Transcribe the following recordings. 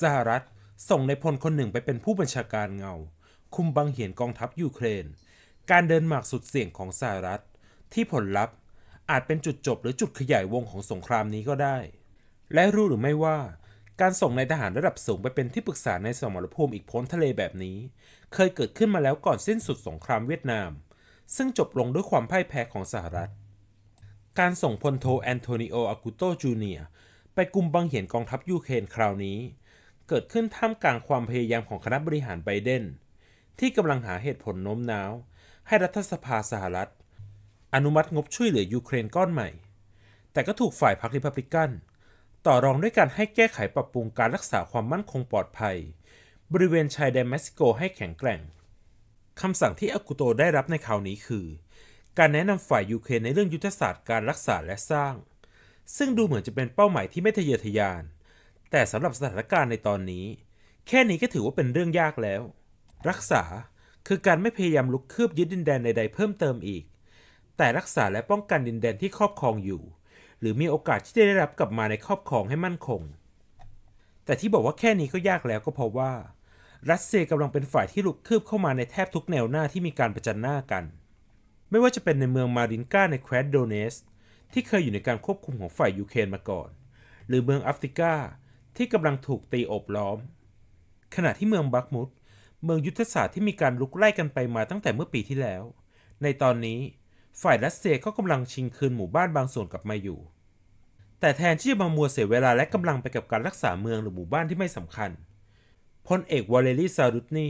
สหรัฐส่งในพลคนหนึ่งไปเป็นผู้บัญชาการเงาคุมบังเหียนกองทัพยูเครน การเดินหมากสุดเสี่ยงของสหรัฐ ที่ผลลัพธ์ อาจเป็นจุดจบหรือจุดขยายวงของสงครามนี้ก็ได้ และรู้หรือไม่ว่า การส่งนายทหารระดับสูงไปเป็นที่ปรึกษาในสมรภูมิอีกพ้นทะเลแบบนี้ เคยเกิดขึ้นมาแล้วก่อนสิ้นสุดสงครามเวียดนาม ซึ่งจบลงด้วยความพ่ายแพ้ของสหรัฐ การส่งพลโทแอนโทนิโออากุโตจูเนียไปกุมบังเหียนกองทัพยูเครนคราวนี้เกิดขึ้นท่ามกลางความพยายามของคณะบริหารไบเดนที่กำลังหาเหตุผลโน้มน้าวให้รัฐสภาสหรัฐ อนุมัติงบช่วยเหลือยูเครนก้อนใหม่ แต่ก็ถูกฝ่ายพรรคริพับลิกัน ต่อรองด้วยการให้แก้ไขปรับปรุงการรักษาความมั่นคงปลอดภัย บริเวณชายแดนเม็กซิโกให้แข็งแกร่ง คำสั่งที่อากุโตได้รับในคราวนี้คือ การแนะนำฝ่ายยูเครนในเรื่องยุทธศาสตร์การรักษาและสร้าง ซึ่งดูเหมือนจะเป็นเป้าหมายที่ไม่ทะเยอทะยานแต่สำหรับสถานการณ์ในตอนนี้ แค่นี้ก็ถือว่าเป็นเรื่องยากแล้ว รักษาคือการไม่พยายามลุกคืบยึดดินแดนใดๆเพิ่มเติมอีก แต่รักษาและป้องกันดินแดนที่ครอบครองอยู่ หรือมีโอกาสที่จะได้รับกลับมาในครอบครองให้มั่นคง แต่ที่บอกว่าแค่นี้ก็ยากแล้วก็เพราะว่า รัสเซียกำลังเป็นฝ่ายที่ลุกคืบเข้ามาในแทบทุกแนวหน้าที่มีการประจันหน้ากัน ไม่ว่าจะเป็นในเมืองมารินกาในแคว้นโดเนสที่เคยอยู่ในการควบคุมของฝ่ายยูเครนมาก่อน หรือเมืองอัฟติกาที่กำลังถูกตีอบล้อม ขณะที่เมืองบักมุดเมืองยุทธศาสตร์ที่มีการลุกไล่กันไปมาตั้งแต่เมื่อปีที่แล้ว ในตอนนี้ฝ่ายรัสเซียก็กำลังชิงคืนหมู่บ้านบางส่วนกลับมาอยู่ แต่แทนที่จะมามัวเสียเวลาและกำลังไปกับการรักษาเมืองหรือหมู่บ้านที่ไม่สำคัญพลเอกวอลเลรีซารุตนี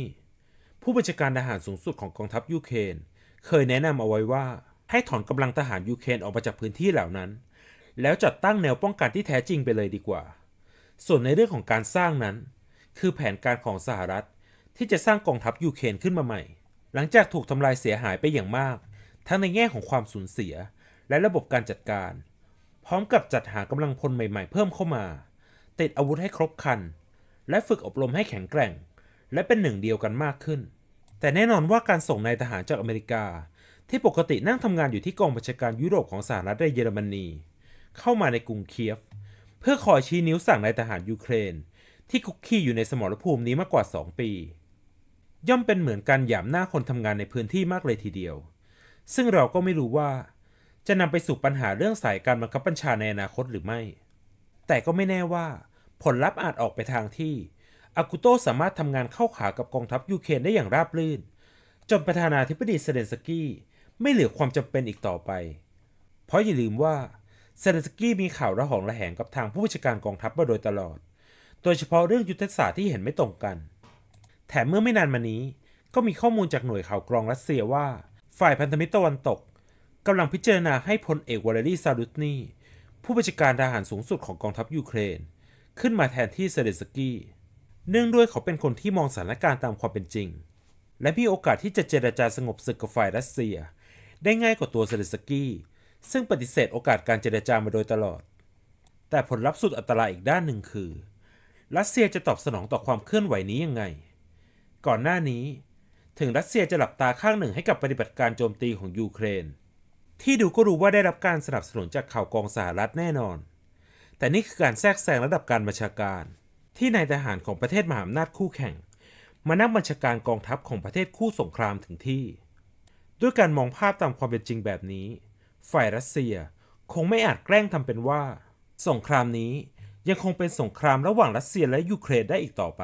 ผู้บัญชาการทหารสูงสุดของกองทัพยูเครนเคยแนะนำเอาไว้ว่า ให้ถอนกำลังทหารยูเครนออกมาจากพื้นที่เหล่านั้น แล้วจัดตั้งแนวป้องกันที่แท้จริงไปเลยดีกว่าส่วนในเรื่องของการสร้างนั้น คือแผนการของสหรัฐ ที่จะสร้างกองทัพยูเครนขึ้นมาใหม่ หลังจากถูกทำลายเสียหายไปอย่างมาก ทั้งในแง่ของความสูญเสีย และระบบการจัดการ พร้อมกับจัดหากำลังพลใหม่ๆเพิ่มเข้ามา ติดอาวุธให้ครบคัน และฝึกอบรมให้แข็งแกร่ง และเป็นหนึ่งเดียวกันมากขึ้น แต่แน่นอนว่าการส่งนายทหารจากอเมริกา ที่ปกตินั่งทำงานอยู่ที่กองบัญชาการยุโรปของสหรัฐในเยอรมนี เข้ามาในกรุงเคียฟพื่อคอยชี้นิ้วสั่งนายทหารยูเครน ที่คุกคีอยู่ในสมรภูมินี้มากกว่า 2 ปี ย่อมเป็นเหมือนการหยามหน้าคนทำงานในพื้นที่มากเลยทีเดียว ซึ่งเราก็ไม่รู้ว่า จะนำไปสู่ปัญหาเรื่องสายการบังคับบัญชาในอนาคตหรือไม่ แต่ก็ไม่แน่ว่าผลลัพธ์อาจออกไปทางที่อากุโตสามารถทำงานเข้าขากับกองทัพยูเครนได้อย่างราบรื่นจนประธานาธิบดีเซเลนสกี้ไม่เหลือความจำเป็นอีกต่อไป เพราะอย่าลืมว่าเซเลสกี้มีข่าวระหองระแหงกับทางผู้บัญชาการกองทัพมาโดยตลอด โดยเฉพาะเรื่องยุทธศาสตร์ที่เห็นไม่ตรงกัน แถมเมื่อไม่นานมานี้ ก็มีข้อมูลจากหน่วยข่าวกรองรัสเซียว่า ฝ่ายพันธมิตรตะวันตกกำลังพิจารณาให้พลเอกวลาดีซาลุตนีผู้บัญชาการทหารสูงสุดของกองทัพยูเครน ขึ้นมาแทนที่เซเลสกี้เนื่องด้วยเขาเป็นคนที่มองสถานการณ์ตามความเป็นจริง และมีโอกาสที่จะเจรจาสงบศึกกับฝ่ายรัสเซีย ได้ง่ายกว่าตัวเซเลสกี้ซึ่งปฏิเสธโอกาสการเจรจามาโดยตลอด แต่ผลลัพธ์สุดอันตรายอีกด้านหนึ่งคือ รัสเซียจะตอบสนองต่อความเคลื่อนไหวนี้ยังไง ก่อนหน้านี้ ถึงรัสเซียจะหลับตาข้างหนึ่งให้กับปฏิบัติการโจมตีของยูเครน ที่ดูก็รู้ว่าได้รับการสนับสนุนจากข่าวกองสหรัฐแน่นอน แต่นี่คือการแทรกแซงระดับการบัญชาการ ที่นายทหารของประเทศมหาอำนาจคู่แข่ง มานั่งบัญชาการกองทัพของประเทศคู่สงครามถึงที่ ด้วยการมองภาพตามความเป็นจริงแบบนี้ฝ่ายรัสเซีย คงไม่อาจแกล้งทำเป็นว่า สงครามนี้ ยังคงเป็นสงครามระหว่างรัสเซียและยูเครนได้อีกต่อไป